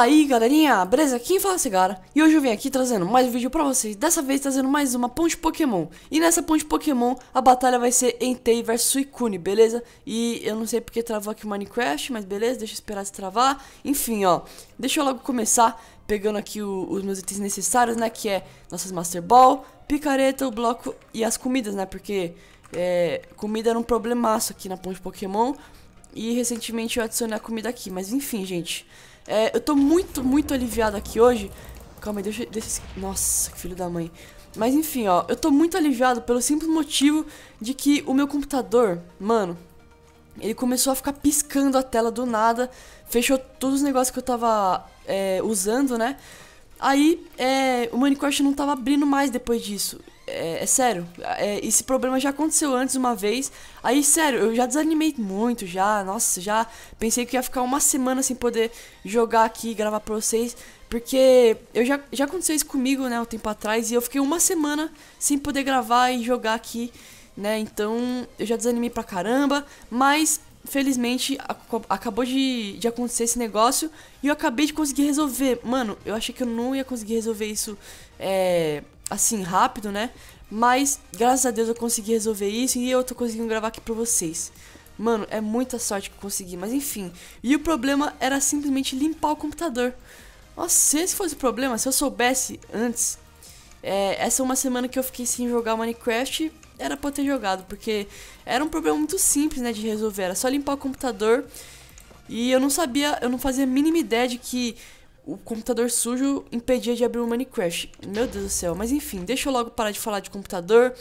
aí galerinha, beleza? Quem fala cigara E hoje eu vim aqui trazendo mais um vídeo pra vocês, dessa vez trazendo mais uma ponte Pokémon E nessa ponte Pokémon a batalha vai ser Entei vs Suicune, beleza? E eu não sei porque travou aqui o Minecraft, mas beleza, deixa eu esperar travar Enfim ó, deixa eu logo começar pegando aqui o, os meus itens necessários, né? Que é nossas Master Ball, picareta, o bloco e as comidas, né? Porque é, comida era um problemaço aqui na ponte Pokémon E recentemente eu adicionei a comida aqui, mas enfim gente é, eu tô muito, muito aliviado aqui hoje. Calma aí, deixa, deixa... Nossa, que filho da mãe. Mas enfim, ó, eu tô muito aliviado pelo simples motivo de que o meu computador, mano, ele começou a ficar piscando a tela do nada, fechou todos os negócios que eu tava é, usando, né? Aí é, o Minecraft não tava abrindo mais depois disso. É, é sério, é, esse problema já aconteceu antes uma vez. Aí, sério, eu já desanimei muito, já. Nossa, já pensei que ia ficar uma semana sem poder jogar aqui e gravar pra vocês. Porque eu já, já aconteceu isso comigo, né, um tempo atrás. E eu fiquei uma semana sem poder gravar e jogar aqui, né. Então, eu já desanimei pra caramba. Mas, felizmente, acabou de, de acontecer esse negócio. E eu acabei de conseguir resolver. Mano, eu achei que eu não ia conseguir resolver isso, é assim, rápido, né? Mas, graças a Deus, eu consegui resolver isso e eu tô conseguindo gravar aqui pra vocês. Mano, é muita sorte que eu consegui, mas enfim. E o problema era simplesmente limpar o computador. Nossa, se esse fosse o problema, se eu soubesse antes... É, essa é uma semana que eu fiquei sem jogar Minecraft, era pra eu ter jogado, porque era um problema muito simples, né, de resolver. Era só limpar o computador e eu não sabia, eu não fazia a mínima ideia de que o computador sujo impedia de abrir o Minecraft. Meu Deus do céu, mas enfim, deixa eu logo parar de falar de computador,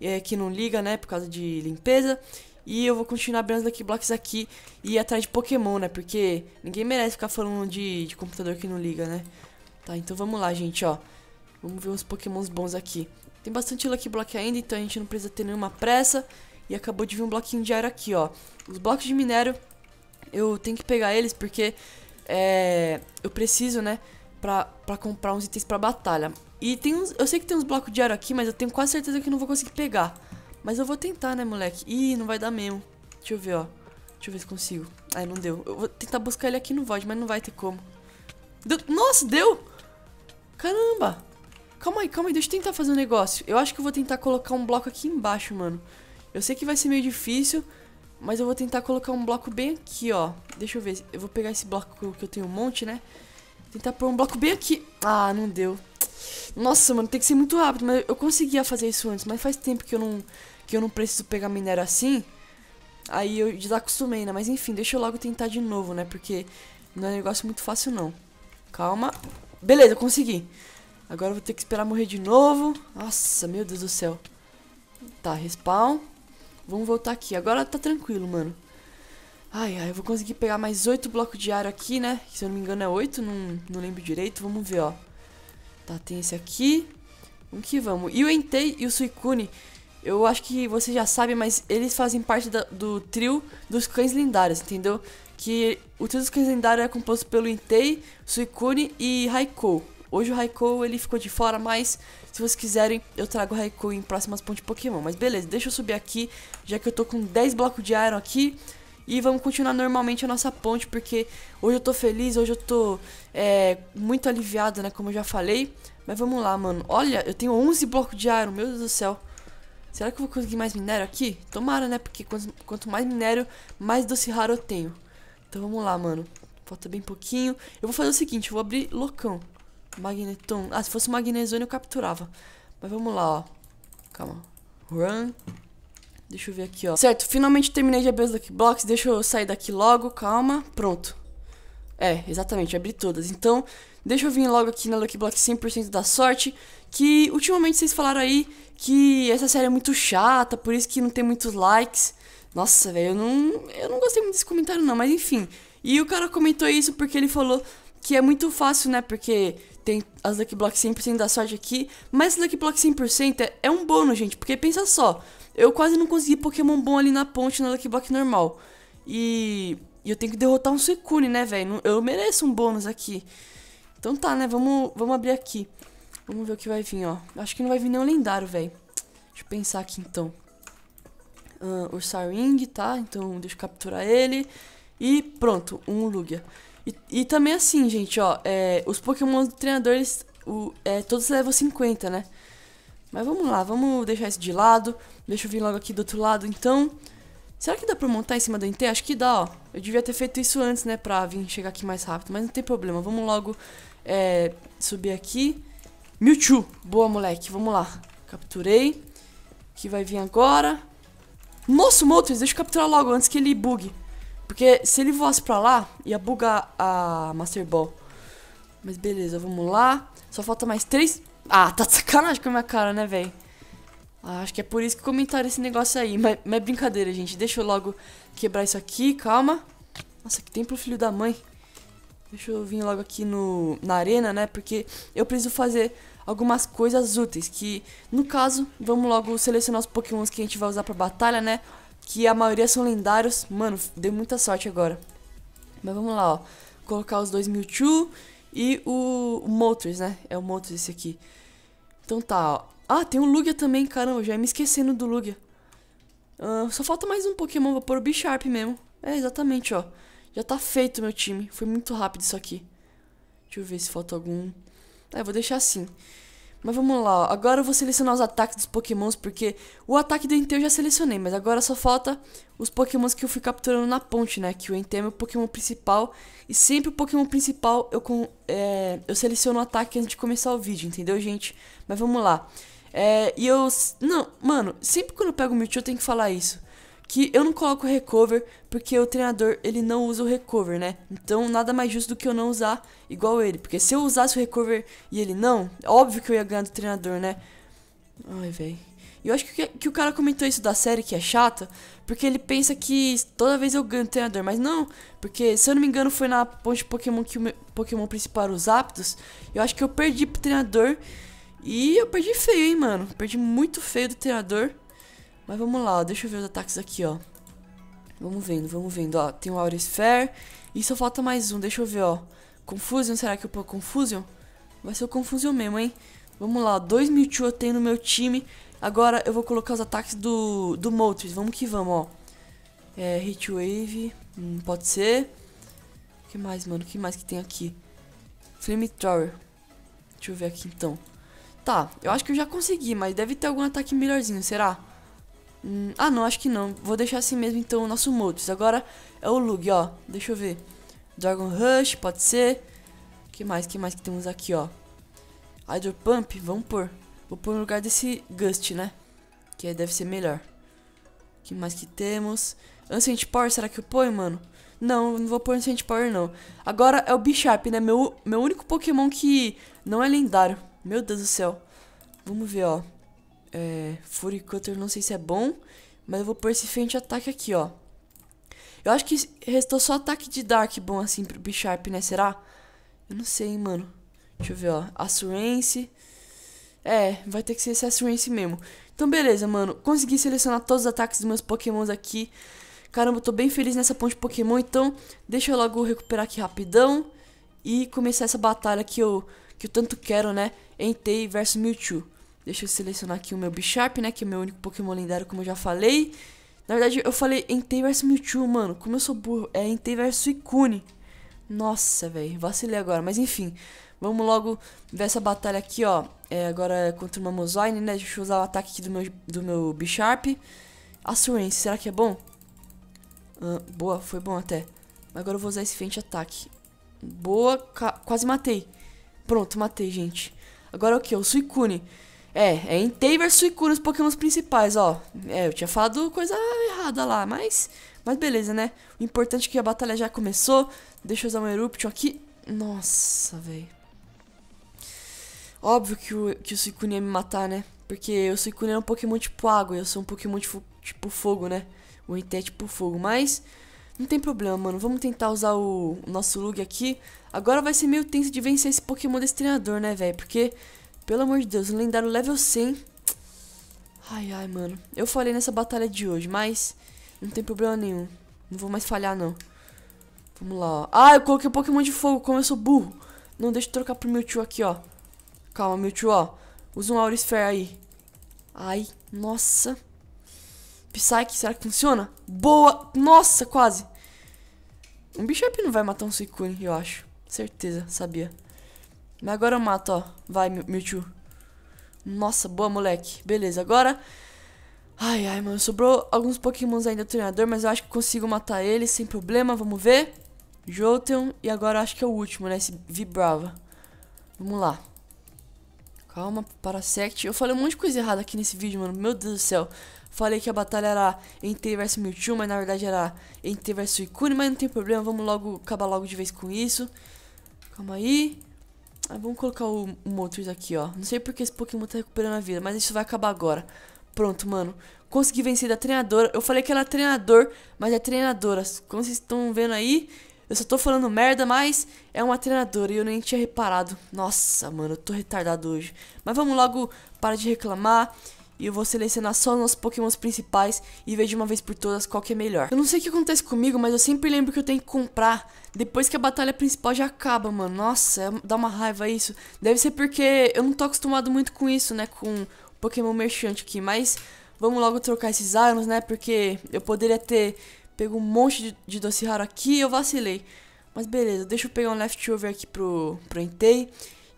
é, que não liga, né, por causa de limpeza. E eu vou continuar abrindo aqui blocos aqui e ir atrás de Pokémon, né, porque ninguém merece ficar falando de, de computador que não liga, né. Tá, então vamos lá, gente, ó. Vamos ver uns pokémons bons aqui. Tem bastante Lucky Block ainda, então a gente não precisa ter nenhuma pressa. E acabou de vir um bloquinho de ar aqui, ó. Os blocos de minério, eu tenho que pegar eles porque é, eu preciso, né, pra, pra comprar uns itens pra batalha. E tem uns, eu sei que tem uns blocos de aro aqui, mas eu tenho quase certeza que eu não vou conseguir pegar. Mas eu vou tentar, né, moleque? Ih, não vai dar mesmo. Deixa eu ver, ó. Deixa eu ver se consigo. Ai, não deu. Eu vou tentar buscar ele aqui no void mas não vai ter como. Deu... Nossa, deu! Caramba! Calma aí, calma aí, deixa eu tentar fazer um negócio. Eu acho que eu vou tentar colocar um bloco aqui embaixo, mano. Eu sei que vai ser meio difícil, mas eu vou tentar colocar um bloco bem aqui, ó. Deixa eu ver. Eu vou pegar esse bloco que eu tenho um monte, né? Tentar pôr um bloco bem aqui. Ah, não deu. Nossa, mano, tem que ser muito rápido. Mas eu conseguia fazer isso antes. Mas faz tempo que eu não, que eu não preciso pegar minério assim. Aí eu desacostumei, né? Mas enfim, deixa eu logo tentar de novo, né? Porque não é um negócio muito fácil, não. Calma. Beleza, consegui. Agora eu vou ter que esperar morrer de novo. Nossa, meu Deus do céu. Tá, respawn. Vamos voltar aqui. Agora tá tranquilo, mano. Ai, ai, eu vou conseguir pegar mais oito blocos de ar aqui, né? Se eu não me engano é oito, não, não lembro direito. Vamos ver, ó. Tá, tem esse aqui. Vamos que vamos. E o Entei e o Suicune, eu acho que você já sabe, mas eles fazem parte da, do trio dos cães lendários, entendeu? Que o trio dos cães lendários é composto pelo Entei, Suicune e Raikou. Hoje o Raikou ele ficou de fora, mas se vocês quiserem eu trago o Raikou em próximas pontes Pokémon. Mas beleza, deixa eu subir aqui, já que eu tô com 10 blocos de Iron aqui. E vamos continuar normalmente a nossa ponte, porque hoje eu tô feliz, hoje eu tô é, muito aliviado, né, como eu já falei. Mas vamos lá, mano. Olha, eu tenho 11 blocos de Iron, meu Deus do céu. Será que eu vou conseguir mais minério aqui? Tomara, né? Porque quanto, quanto mais minério, mais doce raro eu tenho. Então vamos lá, mano. Falta bem pouquinho. Eu vou fazer o seguinte, eu vou abrir locão. Magneton. Ah, se fosse Magnezone eu capturava. Mas vamos lá, ó. Calma. Run. Deixa eu ver aqui, ó. Certo, finalmente terminei de abrir os Lucky Blocks. Deixa eu sair daqui logo, calma. Pronto. É, exatamente, abri todas. Então, deixa eu vir logo aqui na Lucky Block 100% da sorte, que ultimamente vocês falaram aí que essa série é muito chata, por isso que não tem muitos likes. Nossa, velho, eu não, eu não gostei muito desse comentário não, mas enfim. E o cara comentou isso porque ele falou que é muito fácil, né? Porque tem as Lucky Blocks 100% da sorte aqui, mas Lucky Block 100% é, é um bônus, gente, porque pensa só, eu quase não consegui Pokémon bom ali na ponte, na Lucky Block normal, e, e eu tenho que derrotar um Suicune, né, velho, eu mereço um bônus aqui, então tá, né, vamos, vamos abrir aqui, vamos ver o que vai vir, ó, acho que não vai vir nenhum lendário, velho, deixa eu pensar aqui então, uh, Ursaring, tá, então deixa eu capturar ele, e pronto, um Lugia. E, também assim, gente, ó, é, os Pokémon do treinador, eles, o, é, todos levam 50, né? Mas vamos lá, vamos deixar isso de lado. Deixa eu vir logo aqui do outro lado, então. Será que dá pra montar em cima do NT? Acho que dá, ó. Eu devia ter feito isso antes, né, pra vir chegar aqui mais rápido. Mas não tem problema, vamos logo é, subir aqui. Mewtwo, boa, moleque, vamos lá. Capturei. Que vai vir agora. Nossa, o Moltres, deixa eu capturar logo antes que ele bugue. Porque se ele voasse pra lá, ia bugar a Master Ball. Mas beleza, vamos lá. Só falta mais três. Ah, tá de sacanagem com a minha cara, né, velho? Ah, acho que é por isso que comentaram esse negócio aí. Mas, mas é brincadeira, gente. Deixa eu logo quebrar isso aqui, calma. Nossa, que templo filho da mãe. Deixa eu vir logo aqui no, na arena, né? Porque eu preciso fazer algumas coisas úteis. Que, no caso, vamos logo selecionar os pokémons que a gente vai usar pra batalha, né? que a maioria são lendários. Mano, deu muita sorte agora. Mas vamos lá, ó. Colocar os dois Mewtwo e o, o né? É o motors esse aqui. Então tá, ó. Ah, tem o Lugia também, caramba, já ia me esquecendo do Lugia. Uh, só falta mais um Pokémon, vou pôr o Bisharp mesmo. É, exatamente, ó. Já tá feito meu time. Foi muito rápido isso aqui. Deixa eu ver se falta algum. É, vou deixar assim. Mas vamos lá, ó. agora eu vou selecionar os ataques dos pokémons, porque o ataque do Entei eu já selecionei, mas agora só falta os pokémons que eu fui capturando na ponte, né? Que o Entei é meu pokémon principal, e sempre o pokémon principal eu, com, é, eu seleciono o ataque antes de começar o vídeo, entendeu, gente? Mas vamos lá. É, e eu... Não, mano, sempre quando eu pego o Mewtwo eu tenho que falar isso que eu não coloco recover porque o treinador ele não usa o recover, né? Então nada mais justo do que eu não usar igual ele, porque se eu usasse o recover e ele não, óbvio que eu ia ganhar do treinador, né? Ai, velho. eu acho que, que o cara comentou isso da série que é chata, porque ele pensa que toda vez eu ganho do treinador, mas não, porque se eu não me engano foi na ponte Pokémon que o meu Pokémon principal era os Aptos, eu acho que eu perdi pro treinador e eu perdi feio, hein, mano. Perdi muito feio do treinador. Mas vamos lá, deixa eu ver os ataques aqui, ó. Vamos vendo, vamos vendo, ó. Tem o Aura Sphere. E só falta mais um, deixa eu ver, ó. Confusion, será que eu pôr Confusion? Vai ser o Confusion mesmo, hein? Vamos lá, ó, dois Mewtwo eu tenho no meu time. Agora eu vou colocar os ataques do, do Moltres. Vamos que vamos, ó. É, Hit Wave, hum, pode ser. O que mais, mano? O que mais que tem aqui? Flamethrower. Deixa eu ver aqui, então. Tá, eu acho que eu já consegui, mas deve ter algum ataque melhorzinho, será? Será? Hum, ah, não, acho que não. Vou deixar assim mesmo então o nosso modus. Agora é o Lug, ó. Deixa eu ver. Dragon Rush, pode ser. que mais? que mais que temos aqui, ó? Hydro Pump, vamos pôr. Vou pôr no lugar desse Gust, né? Que aí deve ser melhor. que mais que temos? Ancient Power, será que eu ponho, mano? Não, não vou pôr Ancient Power, não. Agora é o bisharp, né? Meu, meu único Pokémon que não é lendário. Meu Deus do céu. Vamos ver, ó. É, Fury Cutter, não sei se é bom. Mas eu vou pôr esse frente ataque aqui, ó. Eu acho que restou só ataque de Dark bom, assim, pro B-Sharp, né? Será? Eu não sei, hein, mano. Deixa eu ver, ó. Assurance. É, vai ter que ser esse Assurance mesmo. Então, beleza, mano. Consegui selecionar todos os ataques dos meus pokémons aqui. Caramba, eu tô bem feliz nessa ponte pokémon, então deixa eu logo recuperar aqui rapidão. E começar essa batalha que eu, que eu tanto quero, né? Entei versus Mewtwo. Deixa eu selecionar aqui o meu bisharp né? Que é o meu único Pokémon lendário, como eu já falei. Na verdade, eu falei Entei vs Mewtwo, mano. Como eu sou burro. É Entei vs Suicune. Nossa, velho. Vacilei agora. Mas enfim. Vamos logo ver essa batalha aqui, ó. É, agora é contra o Mozine, né? Deixa eu usar o ataque aqui do meu, do meu Bisharp. Assurance, será que é bom? boa, foi bom até. Agora eu vou usar esse frente ataque. Boa, quase matei. Pronto, matei, gente. Agora é o que? O Suicune. É, é em Taver Suicune os pokémons principais, ó. É, eu tinha falado coisa errada lá, mas... Mas beleza, né? O importante é que a batalha já começou. Deixa eu usar um Eruption aqui. Nossa, velho. Óbvio que o, que o Suicune ia me matar, né? Porque o Suicune é um pokémon tipo água e eu sou um pokémon tipo, tipo fogo, né? O Entei é tipo fogo, mas... Não tem problema, mano. Vamos tentar usar o, o nosso Lug aqui. Agora vai ser meio tenso de vencer esse pokémon desse treinador, né, velho? Porque... Pelo amor de Deus, um lendário level 100. Ai, ai, mano. Eu falei nessa batalha de hoje, mas não tem problema nenhum. Não vou mais falhar, não. Vamos lá, ó. Ah, eu coloquei um Pokémon de fogo, como eu sou burro. Não, deixa eu trocar pro meu tio aqui, ó. Calma, meu tio, ó. Usa um Aurisphere aí. Ai, nossa. Psyche, será que funciona? Boa! Nossa, quase! Um Bishop não vai matar um Suicune, eu acho. Certeza, sabia. Mas agora eu mato, ó. Vai, Mewtwo. Nossa, boa, moleque. Beleza, agora... Ai, ai, mano. Sobrou alguns pokémons ainda do treinador, mas eu acho que consigo matar ele sem problema. Vamos ver. Jolteon. E agora acho que é o último, né? Esse Vibrava. Vamos lá. Calma, Parasect. Eu falei um monte de coisa errada aqui nesse vídeo, mano. Meu Deus do céu. Falei que a batalha era Entei vs Mewtwo, mas na verdade era Entei vs Suicune, mas não tem problema. Vamos logo acabar logo de vez com isso. Calma aí. Ah, vamos colocar o, Motors aqui, ó. Não sei porque esse Pokémon tá recuperando a vida, mas isso vai acabar agora. Pronto, mano. Consegui vencer da treinadora. Eu falei que ela é treinador, mas é treinadora. Como vocês estão vendo aí, eu só tô falando merda, mas é uma treinadora e eu nem tinha reparado. Nossa, mano, eu tô retardado hoje. Mas vamos logo para de reclamar e eu vou selecionar só nossos pokémons principais e ver de uma vez por todas qual que é melhor. Eu não sei o que acontece comigo, mas eu sempre lembro que eu tenho que comprar depois que a batalha principal já acaba, mano. Nossa, é dá uma raiva isso. Deve ser porque eu não tô acostumado muito com isso, né, com pokémon merchante aqui, mas... Vamos logo trocar esses Irons, né, porque eu poderia ter pego um monte de, de doce raro aqui e eu vacilei. Mas beleza, deixa eu pegar um leftover aqui pro, pro Entei.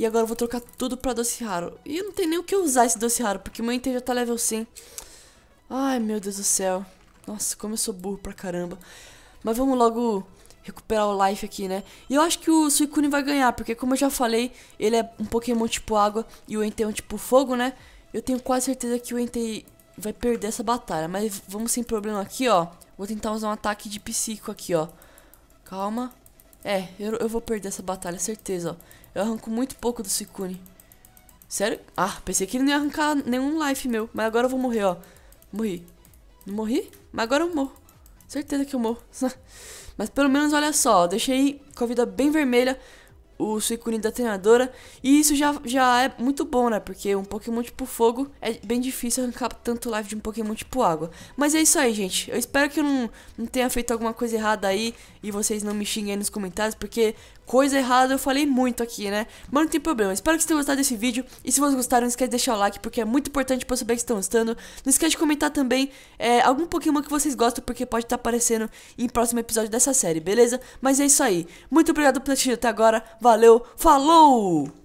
E agora eu vou trocar tudo pra doce raro. E eu não tenho nem o que usar esse doce raro, porque meu Inter já tá level 100. Ai, meu Deus do céu. Nossa, como eu sou burro pra caramba. Mas vamos logo recuperar o life aqui, né? E eu acho que o Suicune vai ganhar, porque como eu já falei, ele é um Pokémon tipo água e o Entei é um tipo fogo, né? Eu tenho quase certeza que o Entei vai perder essa batalha, mas vamos sem problema aqui, ó. Vou tentar usar um ataque de psíquico aqui, ó. Calma. É, eu, eu vou perder essa batalha, certeza, ó. Eu arranco muito pouco do Sicune. Sério? Ah, pensei que ele não ia arrancar nenhum life meu. Mas agora eu vou morrer, ó. Morri. Não morri? Mas agora eu morro. Certeza que eu morro. mas pelo menos, olha só, deixei com a vida bem vermelha o Suicune da treinadora. E isso já, já é muito bom, né? Porque um Pokémon tipo fogo é bem difícil arrancar tanto life de um Pokémon tipo água. Mas é isso aí, gente. Eu espero que eu não, não tenha feito alguma coisa errada aí e vocês não me xinguem aí nos comentários, porque Coisa errada eu falei muito aqui, né? Mas não tem problema. Espero que vocês tenham gostado desse vídeo. E se vocês gostaram, não esquece de deixar o like, porque é muito importante pra eu saber que estão gostando. Não esquece de comentar também é, algum Pokémon que vocês gostam, porque pode estar tá aparecendo em próximo episódio dessa série, beleza? Mas é isso aí. Muito obrigado por assistir até agora. Valeu, falou!